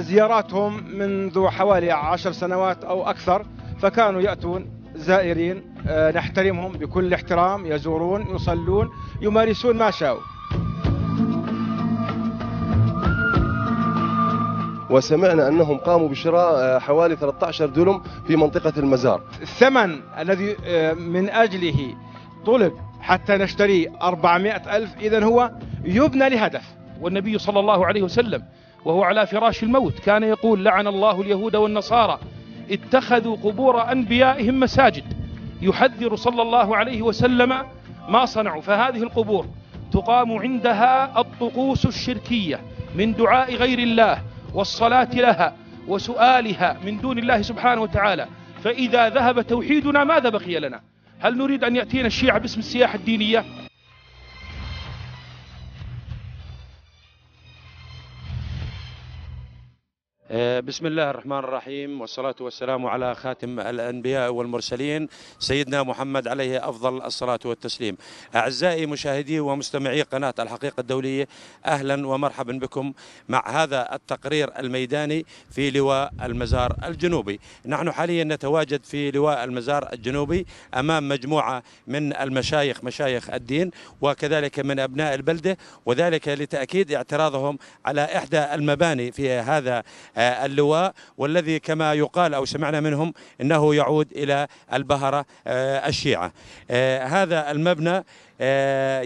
زياراتهم منذ حوالي عشر سنوات أو أكثر فكانوا يأتون زائرين آه، نحترمهم بكل احترام يزورون يصلون يمارسون ما شاءوا وسمعنا أنهم قاموا بشراء آه، حوالي 13 دولم في منطقة المزار الثمن الذي آه، من أجله طلب حتى نشتري 400 ألف إذا هو يبنى لهدف والنبي صلى الله عليه وسلم وهو على فراش الموت كان يقول لعن الله اليهود والنصارى اتخذوا قبور أنبيائهم مساجد يحذر صلى الله عليه وسلم ما صنعوا فهذه القبور تقام عندها الطقوس الشركية من دعاء غير الله والصلاة لها وسؤالها من دون الله سبحانه وتعالى فإذا ذهب توحيدنا ماذا بقي لنا هل نريد أن يأتينا الشيعة باسم السياحة الدينية آه، بسم الله الرحمن الرحيم والصلاة والسلام على خاتم الأنبياء والمرسلين سيدنا محمد عليه أفضل الصلاة والتسليم أعزائي مشاهدي ومستمعي قناة الحقيقة الدولية أهلا ومرحبا بكم مع هذا التقرير الميداني في لواء المزار الجنوبي نحن حاليا نتواجد في لواء المزار الجنوبي أمام مجموعة من المشايخ مشايخ الدين وكذلك من أبناء البلدة وذلك لتأكيد اعتراضهم على إحدى المباني في هذا آه، اللواء والذي كما يقال أو سمعنا منهم أنه يعود إلى البهرة آه، الشيعة آه، هذا المبنى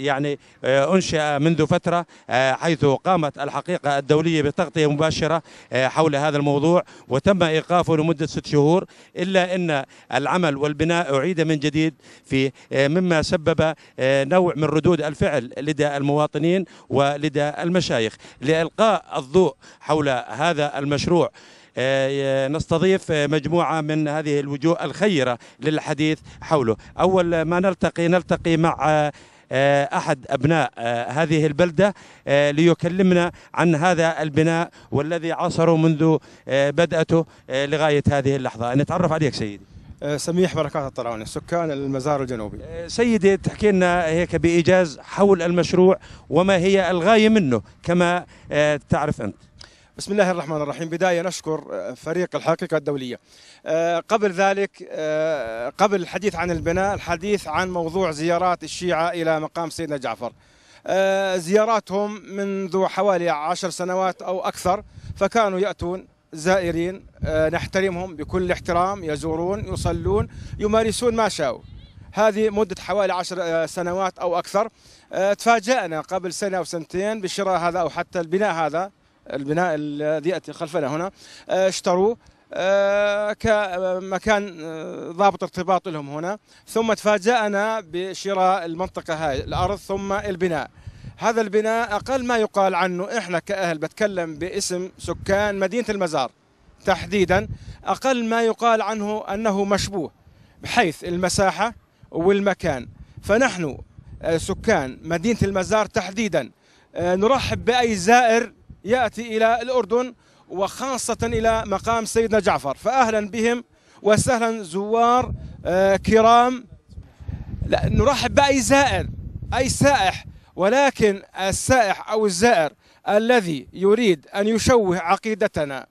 يعني أنشأ منذ فترة حيث قامت الحقيقة الدولية بتغطية مباشرة حول هذا الموضوع وتم إيقافه لمدة ست شهور إلا أن العمل والبناء أعيد من جديد فيه مما سبب نوع من ردود الفعل لدى المواطنين ولدى المشايخ لإلقاء الضوء حول هذا المشروع المشروع آه، آه، نستضيف آه، مجموعة من هذه الوجوه الخيرة للحديث حوله أول ما نلتقي نلتقي مع احد ابناء هذه البلده ليكلمنا عن هذا البناء والذي عاصره منذ بداته لغايه هذه اللحظه نتعرف عليك سيدي سميح بركات الطراوني سكان المزار الجنوبي سيدي تحكي لنا هيك بايجاز حول المشروع وما هي الغايه منه كما تعرف انت بسم الله الرحمن الرحيم بداية نشكر آه، فريق الحقيقة الدولية آه، قبل ذلك آه، قبل الحديث عن البناء الحديث عن موضوع زيارات الشيعة إلى مقام سيدنا جعفر زياراتهم منذ حوالي عشر سنوات أو أكثر فكانوا يأتون زائرين نحترمهم بكل احترام يزورون يصلون يمارسون ما شاءوا هذه مدة حوالي عشر سنوات أو أكثر تفاجأنا قبل سنة أو سنتين بشراء هذا أو حتى البناء هذا البناء الذي يأتي خلفنا هنا آه، اشتروه آه، كمكان آه، ضابط ارتباط لهم هنا ثم تفاجأنا بشراء المنطقة هاي الأرض ثم البناء هذا البناء أقل ما يقال عنه إحنا كأهل بتكلم باسم سكان مدينة المزار تحديدا أقل ما يقال عنه أنه مشبوه بحيث المساحة والمكان فنحن سكان مدينة المزار تحديدا نرحب بأي زائر يأتي إلى الأردن وخاصة إلى مقام سيدنا جعفر فأهلا بهم وسهلا زوار آه، كرام لا نرحب بأي زائر أي سائح ولكن السائح أو الزائر الذي يريد أن يشوه عقيدتنا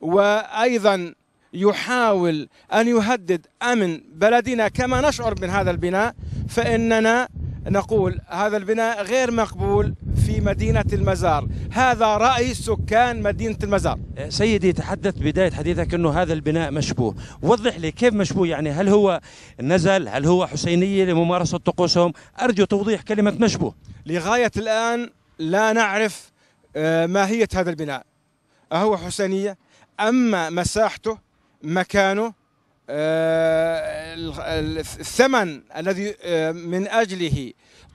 وأيضا يحاول أن يهدد أمن بلدنا كما نشعر من هذا البناء فإننا نقول هذا البناء غير مقبول في مدينة المزار هذا رأي سكان مدينة المزار أه، سيدي تحدث بداية حديثك أنه هذا البناء مشبوه وضح لي كيف مشبوه يعني هل هو نزل هل هو حسينية لممارسة طقوسهم أرجو توضيح كلمة مشبوه لغاية الآن لا نعرف أه، ماهية هذا البناء أهو حسينية أما مساحته مكانه آه، الثمن الذي آه، من أجله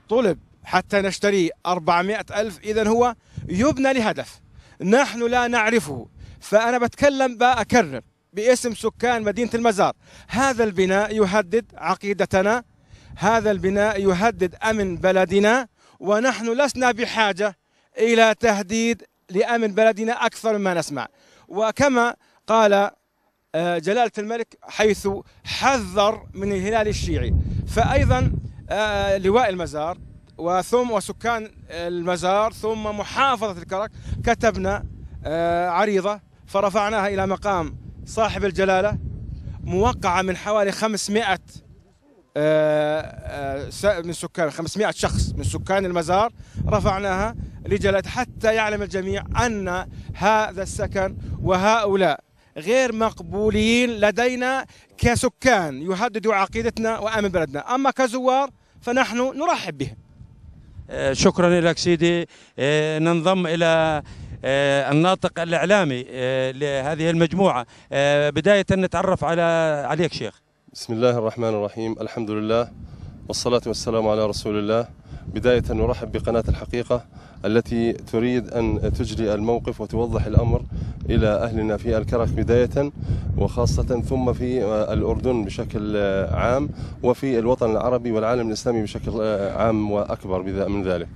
طلب حتى نشتري أربعمائة ألف إذا هو يبنى لهدف نحن لا نعرفه فأنا بتكلم بأكرر باسم سكان مدينة المزار هذا البناء يهدد عقيدتنا هذا البناء يهدد أمن بلدنا ونحن لسنا بحاجة إلى تهديد لأمن بلدنا أكثر مما نسمع وكما قال آه، جلالة الملك حيث حذر من الهلال الشيعي فأيضا آه، لواء المزار وثم وسكان المزار ثم محافظة الكرك كتبنا آه، عريضة فرفعناها إلى مقام صاحب الجلالة موقعة من حوالي 500 من سكان 500 شخص من سكان المزار رفعناها لجلالة حتى يعلم الجميع أن هذا السكن وهؤلاء غير مقبولين لدينا كسكان يهددوا عقيدتنا وامن بلدنا، اما كزوار فنحن نرحب بهم. آه، شكرا لك سيدي آه، ننضم الى آه، الناطق الاعلامي لهذه المجموعه بدايه نتعرف على عليك شيخ. بسم الله الرحمن الرحيم، الحمد لله والصلاه والسلام على رسول الله. بداية نرحب بقناة الحقيقة التي تريد أن تجري الموقف وتوضح الأمر إلى أهلنا في الكرك بداية وخاصة ثم في الأردن بشكل عام وفي الوطن العربي والعالم الإسلامي بشكل عام وأكبر من ذلك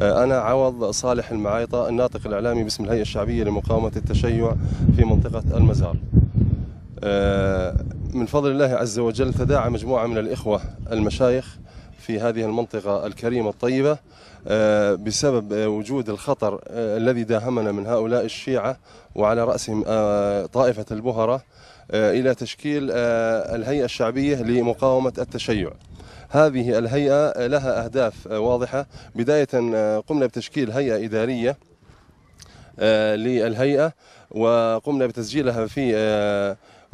آه، أنا عوض صالح المعايطة الناطق الإعلامي باسم الهيئة الشعبية لمقاومة التشيع في منطقة المزار آه، من فضل الله عز وجل تداعى مجموعة من الإخوة المشايخ في هذه المنطقة الكريمة الطيبة آه، بسبب آه، وجود الخطر آه، الذي داهمنا من هؤلاء الشيعة وعلى رأسهم طائفة البهرة إلى تشكيل الهيئة الشعبية لمقاومة التشيع هذه الهيئة لها أهداف واضحة بداية قمنا بتشكيل هيئة إدارية للهيئة وقمنا بتسجيلها في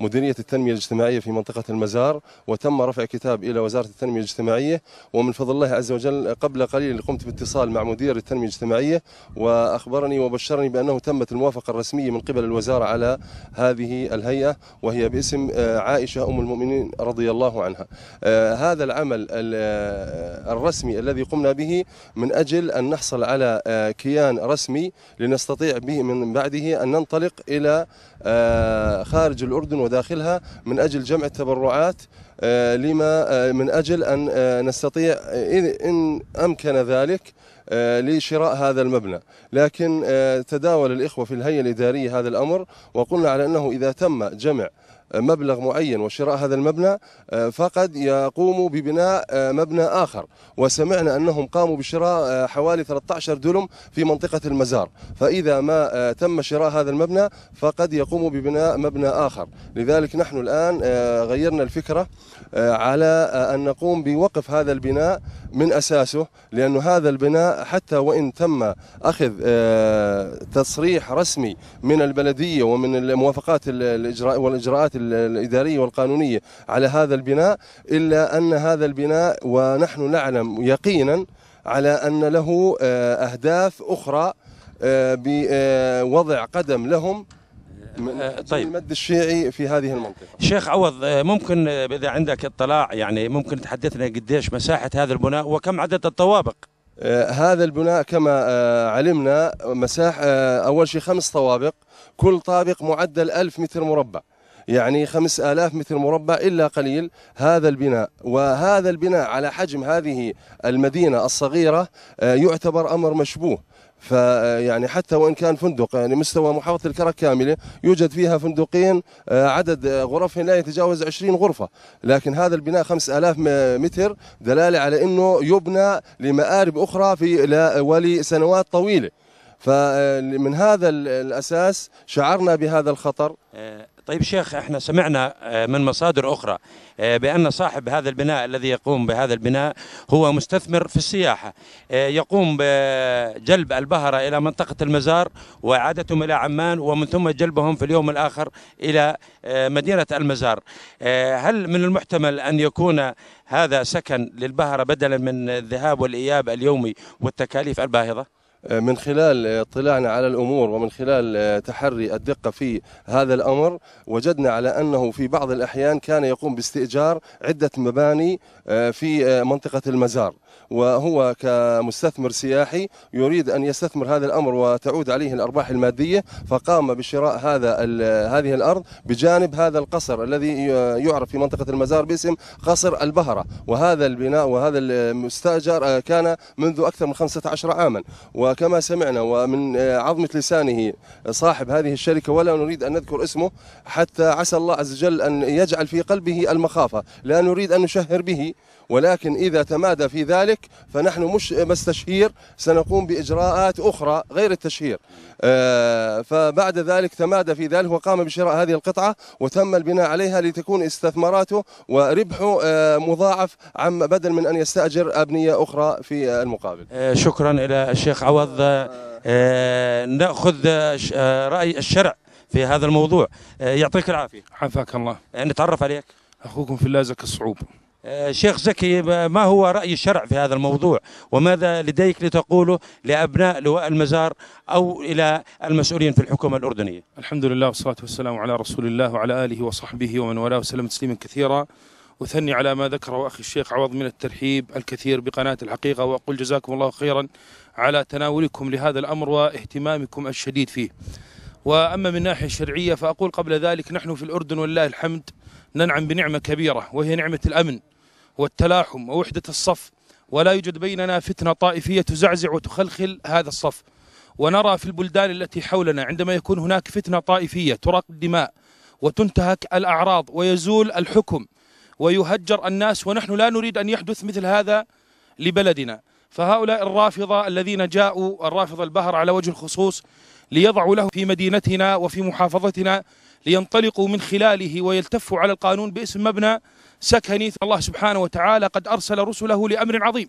مديرية التنمية الاجتماعية في منطقة المزار وتم رفع كتاب إلى وزارة التنمية الاجتماعية ومن فضل الله عز وجل قبل قليل قمت باتصال مع مدير التنمية الاجتماعية وأخبرني وبشرني بأنه تمت الموافقة الرسمية من قبل الوزارة على هذه الهيئة وهي باسم آه، عائشة أم المؤمنين رضي الله عنها آه، هذا العمل آه، الرسمي الذي قمنا به من أجل أن نحصل على كيان رسمي لنستطيع به من بعده أن ننطلق إلى خارج الأردن وداخلها من أجل جمع التبرعات آه، لما آه، من أجل أن آه، نستطيع إن أمكن ذلك لشراء هذا المبنى لكن تداول الإخوة في الهيئة الإدارية هذا الأمر وقلنا على أنه إذا تم جمع مبلغ معين وشراء هذا المبنى آه، فقد يقوم ببناء آه، مبنى آخر وسمعنا أنهم قاموا بشراء آه، حوالي 13 دلم في منطقة المزار فإذا ما تم شراء هذا المبنى فقد يقوم ببناء مبنى آخر لذلك نحن الآن غيرنا الفكرة على أن نقوم بوقف هذا البناء من أساسه لأن هذا البناء حتى وإن تم أخذ تصريح رسمي من البلدية ومن الموافقات والإجراءات الإدارية والقانونية على هذا البناء إلا أن هذا البناء ونحن نعلم يقينا على أن له آه، أهداف أخرى آه، بوضع آه، قدم لهم طيب المد الشيعي في هذه المنطقه شيخ عوض ممكن اذا عندك اطلاع يعني ممكن تحدثنا قديش مساحه هذا البناء وكم عدد الطوابق هذا البناء كما علمنا مساحه اول شيء خمس طوابق كل طابق معدل 1000 متر مربع يعني خمس آلاف متر مربع إلا قليل هذا البناء وهذا البناء على حجم هذه المدينة الصغيرة آه، يعتبر أمر مشبوه فيعني آه، حتى وان كان فندق يعني مستوى محافظه الكرك كامله يوجد فيها فندقين آه، عدد غرفهم لا يتجاوز 20 غرفه لكن هذا البناء 5000 متر دلاله على انه يبنى لمآرب اخرى في ولسنوات طويله فمن هذا الاساس شعرنا بهذا الخطر طيب شيخ احنا سمعنا آه، من مصادر اخرى آه، بان صاحب هذا البناء الذي يقوم بهذا البناء هو مستثمر في السياحه آه، يقوم بجلب البهره الى منطقه المزار واعادتهم الى عمان ومن ثم جلبهم في اليوم الاخر الى مدينه المزار هل من المحتمل ان يكون هذا سكن للبهره بدلا من الذهاب والاياب اليومي والتكاليف الباهظه؟ من خلال اطلاعنا على الامور ومن خلال تحري الدقه في هذا الامر وجدنا على انه في بعض الاحيان كان يقوم باستئجار عده مباني آه، في آه، منطقه المزار وهو كمستثمر سياحي يريد أن يستثمر هذا الأمر وتعود عليه الأرباح المادية فقام بشراء هذا هذه الأرض بجانب هذا القصر الذي يعرف في منطقة المزار باسم قصر البهرة وهذا البناء وهذا المستأجر آه، كان منذ أكثر من 15 عاما وكما سمعنا ومن آه، عظمة لسانه صاحب هذه الشركة ولا نريد أن نذكر اسمه حتى عسى الله عز وجل أن يجعل في قلبه المخافة لا نريد أن نشهر به ولكن إذا تمادى في ذلك فنحن مش بس تشهير سنقوم بإجراءات أخرى غير التشهير آه، فبعد ذلك تمادى في ذلك وقام بشراء هذه القطعة وتم البناء عليها لتكون استثماراته وربحه آه، مضاعف عم بدل من أن يستأجر أبنية أخرى في المقابل آه، شكرا إلى الشيخ عوض نأخذ رأي الشرع في هذا الموضوع يعطيك العافية عافاك الله نتعرف عليك أخوكم في اللازك الصعوب آه، شيخ زكي ما هو رأي الشرع في هذا الموضوع وماذا لديك لتقوله لأبناء لواء المزار أو إلى المسؤولين في الحكومة الأردنية الحمد لله والصلاة والسلام على رسول الله وعلى آله وصحبه ومن والاه وسلم تسليما كثيرا أثني على ما ذكره أخي الشيخ عوض من الترحيب الكثير بقناة الحقيقة وأقول جزاكم الله خيرا على تناولكم لهذا الأمر واهتمامكم الشديد فيه وأما من ناحية شرعية فأقول قبل ذلك نحن في الأردن والله الحمد ننعم بنعمة كبيرة وهي نعمة الأمن والتلاحم ووحدة الصف ولا يوجد بيننا فتنة طائفية تزعزع وتخلخل هذا الصف ونرى في البلدان التي حولنا عندما يكون هناك فتنة طائفية تراق الدماء وتنتهك الأعراض ويزول الحكم ويهجر الناس ونحن لا نريد أن يحدث مثل هذا لبلدنا فهؤلاء الرافضة الذين جاءوا الرافضة البهر على وجه الخصوص ليضعوا له في مدينتنا وفي محافظتنا لينطلقوا من خلاله ويلتفوا على القانون باسم مبنى سكني الله سبحانه وتعالى قد أرسل رسله لأمر عظيم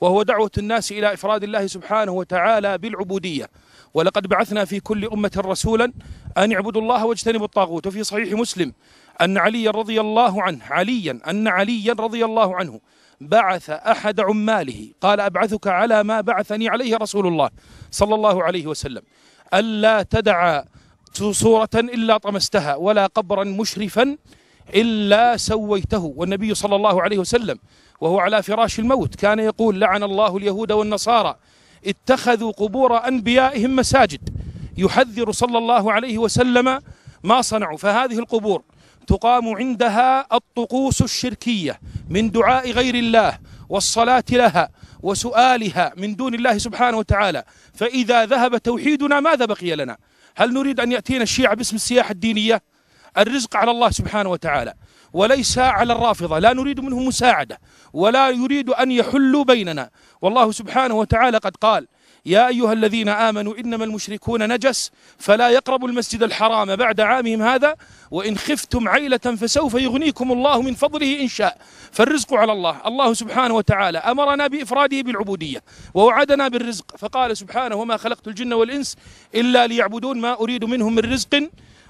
وهو دعوة الناس إلى إفراد الله سبحانه وتعالى بالعبودية ولقد بعثنا في كل أمة رسولا أن اعبدوا الله واجتنبوا الطاغوت وفي صحيح مسلم أن عليا رضي الله عنه عليا أن عليا رضي الله عنه بعث أحد عماله قال أبعثك على ما بعثني عليه رسول الله صلى الله عليه وسلم ألا تدع صورة إلا طمستها ولا قبرا مشرفا إلا سويته والنبي صلى الله عليه وسلم وهو على فراش الموت كان يقول لعن الله اليهود والنصارى اتخذوا قبور أنبيائهم مساجد يحذر صلى الله عليه وسلم ما صنعوا فهذه القبور تقام عندها الطقوس الشركية من دعاء غير الله والصلاة لها وسؤالها من دون الله سبحانه وتعالى فإذا ذهب توحيدنا ماذا بقي لنا هل نريد أن يأتينا الشيعة باسم السياحة الدينية الرزق على الله سبحانه وتعالى وليس على الرافضة لا نريد منهم مساعدة ولا يريد أن يحلوا بيننا والله سبحانه وتعالى قد قال يا أيها الذين آمنوا إنما المشركون نجس فلا يقربوا المسجد الحرام بعد عامهم هذا وإن خفتم عيلة فسوف يغنيكم الله من فضله إن شاء فالرزق على الله الله سبحانه وتعالى أمرنا بإفراده بالعبودية ووعدنا بالرزق فقال سبحانه وما خلقت الجن والإنس إلا ليعبدون ما أريد منهم من رزق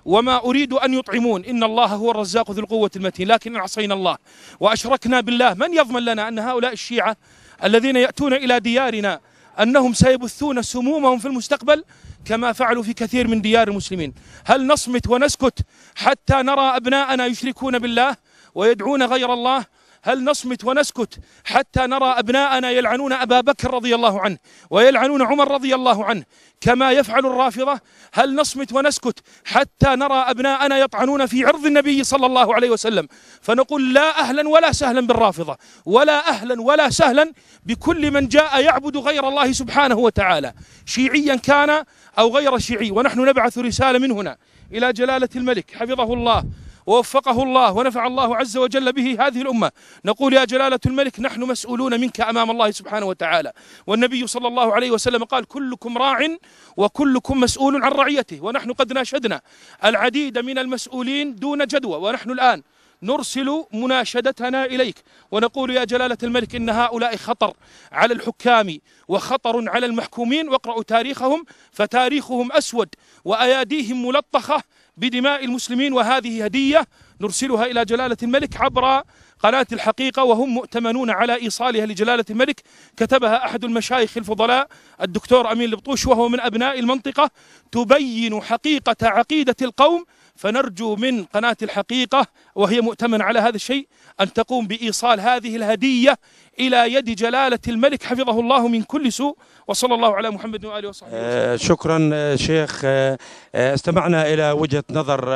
وما أريد أن يطعمون إن الله هو الرزاق ذو القوة المتين لكن إن عصينا الله وأشركنا بالله من يضمن لنا أن هؤلاء الشيعة الذين يأتون إلى ديارنا أنهم سيبثون سمومهم في المستقبل كما فعلوا في كثير من ديار المسلمين هل نصمت ونسكت حتى نرى أبناءنا يشركون بالله ويدعون غير الله هل نصمت ونسكت حتى نرى أبناءنا يلعنون أبا بكر رضي الله عنه ويلعنون عمر رضي الله عنه كما يفعل الرافضة هل نصمت ونسكت حتى نرى أبناءنا يطعنون في عرض النبي صلى الله عليه وسلم فنقول لا أهلا ولا سهلا بالرافضة ولا أهلا ولا سهلا بكل من جاء يعبد غير الله سبحانه وتعالى شيعيا كان أو غير شيعي ونحن نبعث رسالة من هنا إلى جلالة الملك حفظه الله ووفقه الله ونفع الله عز وجل به هذه الأمة نقول يا جلالة الملك نحن مسؤولون منك أمام الله سبحانه وتعالى والنبي صلى الله عليه وسلم قال كلكم راع وكلكم مسؤول عن رعيته ونحن قد ناشدنا العديد من المسؤولين دون جدوى ونحن الآن نرسل مناشدتنا إليك ونقول يا جلالة الملك إن هؤلاء خطر على الحكام وخطر على المحكومين واقرأوا تاريخهم فتاريخهم أسود وأياديهم ملطخة بدماء المسلمين وهذه هدية نرسلها إلى جلالة الملك عبر قناة الحقيقة وهم مؤتمنون على إيصالها لجلالة الملك كتبها أحد المشايخ الفضلاء الدكتور أمين البطوش وهو من أبناء المنطقة تبين حقيقة عقيدة القوم فنرجو من قناة الحقيقة وهي مؤتمن على هذا الشيء أن تقوم بإيصال هذه الهدية إلى يد جلالة الملك حفظه الله من كل سوء وصلى الله على محمد وآله وصحبه وسلم آه، شكرا آه، شيخ آه، استمعنا إلى وجهة نظر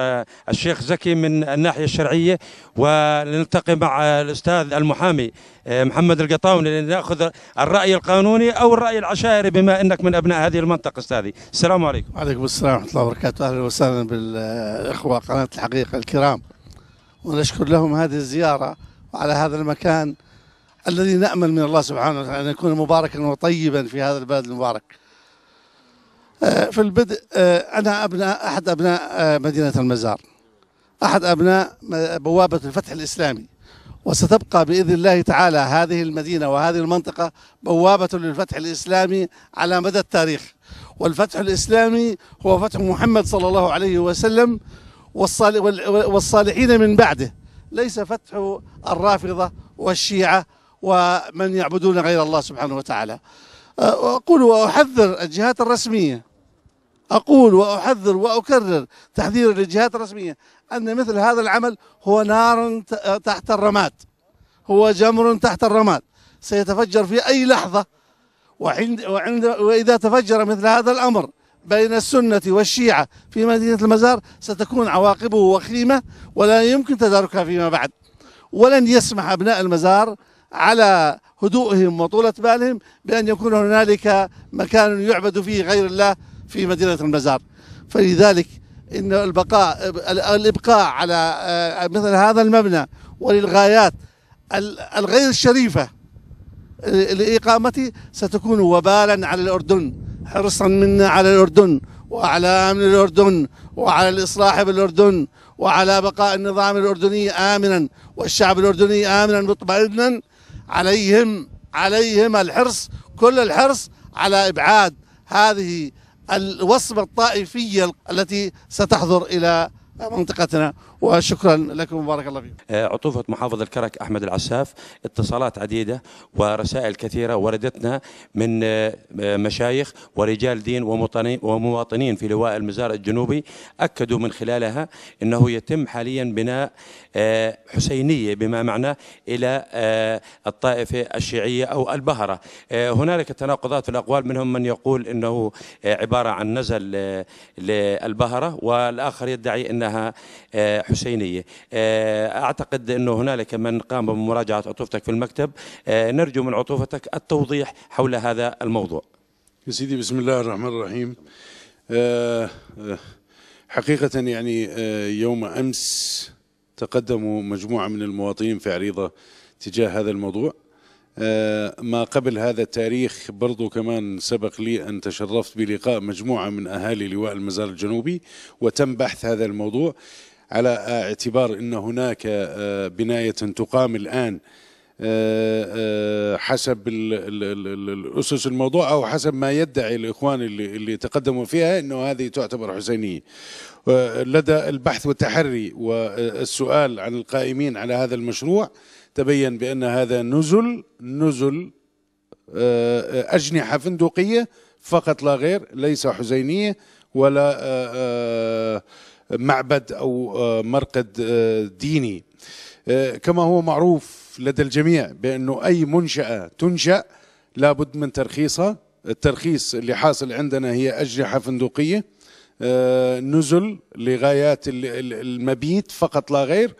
الشيخ زكي من الناحية الشرعية ونلتقي مع الأستاذ المحامي محمد القطاوني لنأخذ الرأي القانوني أو الرأي العشائري بما أنك من أبناء هذه المنطقة أستاذي السلام عليكم وعليكم السلام ورحمة الله وبركاته أهلا وسهلا بالإخوة قناة الحقيقة الكرام ونشكر لهم هذه الزيارة وعلى هذا المكان الذي نأمل من الله سبحانه وتعالى أن يكون مباركا وطيبا في هذا البلد المبارك آه، في البدء آه، أنا أبناء أحد أبناء آه، مدينة المزار أحد أبناء بوابة الفتح الإسلامي وستبقى بإذن الله تعالى هذه المدينة وهذه المنطقة بوابة للفتح الإسلامي على مدى التاريخ والفتح الإسلامي هو فتح محمد صلى الله عليه وسلم والصالحين من بعده ليس فتح الرافضة والشيعة ومن يعبدون غير الله سبحانه وتعالى أه، أقول وأحذر الجهات الرسمية أقول وأحذر وأكرر تحذير للجهات الرسمية أن مثل هذا العمل هو نار تحت الرماد هو جمر تحت الرماد سيتفجر في أي لحظة وعند وإذا تفجر مثل هذا الأمر بين السنة والشيعة في مدينة المزار ستكون عواقبه وخيمة ولا يمكن تداركها فيما بعد ولن يسمح أبناء المزار على هدوئهم وطولة بالهم بأن يكون هنالك مكان يعبد فيه غير الله في مدينة المزار فلذلك إن البقاء الإبقاء على آه، مثل هذا المبنى وللغايات الغير الشريفة لإقامته ستكون وبالا على الأردن حرصا منا على الأردن وعلى أمن الأردن وعلى الإصلاح بالأردن وعلى بقاء النظام الأردني آمنا والشعب الأردني آمنا مطمئنا عليهم عليهم الحرص كل الحرص على إبعاد هذه الوصمة الطائفية التي ستحضر إلى منطقتنا وشكرا لكم وبارك الله فيكم آه، عطوفة محافظ الكرك أحمد العساف اتصالات عديدة ورسائل كثيرة وردتنا من آه، آه، مشايخ ورجال دين ومواطنين في لواء المزار الجنوبي أكدوا من خلالها أنه يتم حاليا بناء حسينية بما معناه إلى الطائفة الشيعية أو البهرة هنالك تناقضات في الأقوال منهم من يقول أنه عبارة عن نزل للبهرة والآخر يدعي أنها حسينية الحسينية آه، أعتقد أنه هنالك من قام بمراجعة عطوفتك في المكتب آه، نرجو من عطوفتك التوضيح حول هذا الموضوع يا سيدي بسم الله الرحمن الرحيم آه، حقيقة يعني يوم أمس تقدموا مجموعة من المواطنين في عريضة تجاه هذا الموضوع ما قبل هذا التاريخ برضو كمان سبق لي أن تشرفت بلقاء مجموعة من أهالي لواء المزار الجنوبي وتم بحث هذا الموضوع على اعتبار ان هناك آه، بنايه تقام الان آه، آه، حسب الاسس الموضوع او حسب ما يدعي الاخوان اللي, اللي تقدموا فيها انه هذه تعتبر حسينيه لدى البحث والتحري والسؤال عن القائمين على هذا المشروع تبين بان هذا نزل نزل اجنحه فندقيه فقط لا غير ليس حسينيه ولا معبد أو آه، مرقد آه، ديني آه، كما هو معروف لدى الجميع بأنه أي منشأة تنشأ لابد من ترخيصها الترخيص اللي حاصل عندنا هي أجنحة فندقية نزل لغايات المبيت فقط لا غير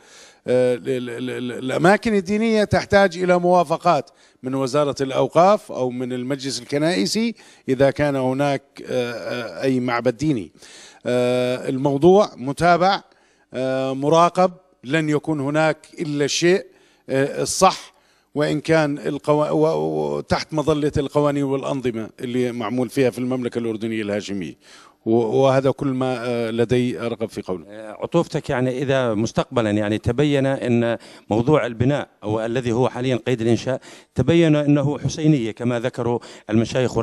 الأماكن الدينية تحتاج إلى موافقات من وزارة الأوقاف أو من المجلس الكنائسي إذا كان هناك أي معبد ديني آه، الموضوع متابع آه، مراقب لن يكون هناك الا الشيء الصح آه، وان كان القو... تحت مظله القوانين والانظمه اللي معمول فيها في المملكه الاردنيه الهاشميه وهذا كل ما آه، لدي ارغب في قوله. آه، عطوفتك يعني اذا مستقبلا يعني تبين ان موضوع البناء او الذي هو حاليا قيد الانشاء تبين انه حسينيه كما ذكروا المشايخ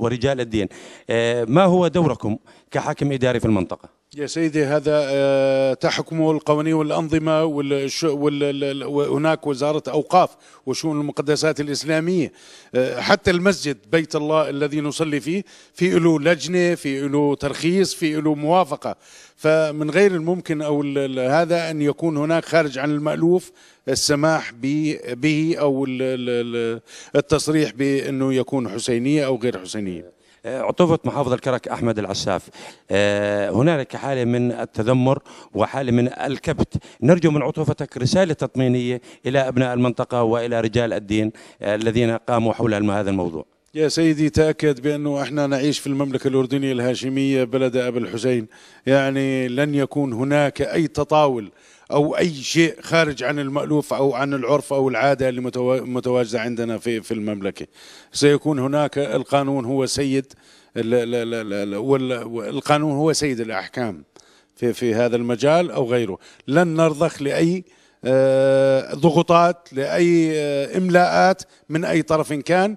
ورجال الدين. آه، ما هو دوركم كحاكم اداري في المنطقه؟ يا سيدي هذا آه، تحكمه القوانين والأنظمة وهناك وزارة أوقاف وشؤون المقدسات الإسلامية آه، حتى المسجد بيت الله الذي نصلي فيه في له لجنة في له ترخيص في له موافقة فمن غير الممكن أو هذا أن يكون هناك خارج عن المألوف السماح به أو التصريح بأنه يكون حسينية أو غير حسينية آه، عطوفة محافظ الكرك أحمد العساف آه، هنالك حالة من التذمر وحالة من الكبت نرجو من عطوفتك رسالة تطمينية إلى أبناء المنطقة وإلى رجال الدين آه، الذين قاموا حول هذا الموضوع يا سيدي تأكد بأنه احنا نعيش في المملكة الأردنية الهاشمية بلد أبي الحسين يعني لن يكون هناك أي تطاول او اي شيء خارج عن المالوف او عن العرف او العاده اللي متواجده عندنا في في المملكه سيكون هناك القانون هو سيد والقانون هو سيد الاحكام في في هذا المجال او غيره لن نرضخ لاي آه، ضغوطات لاي آه، املاءات من اي طرف كان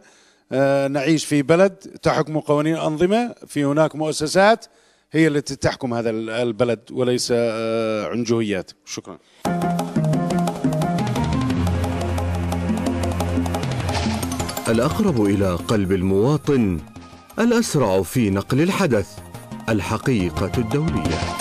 آه، نعيش في بلد تحكم قوانين انظمه في هناك مؤسسات هي التي تحكم هذا البلد وليس آه، عنجهيات شكرا الأقرب إلى قلب المواطن الأسرع في نقل الحدث الحقيقة الدولية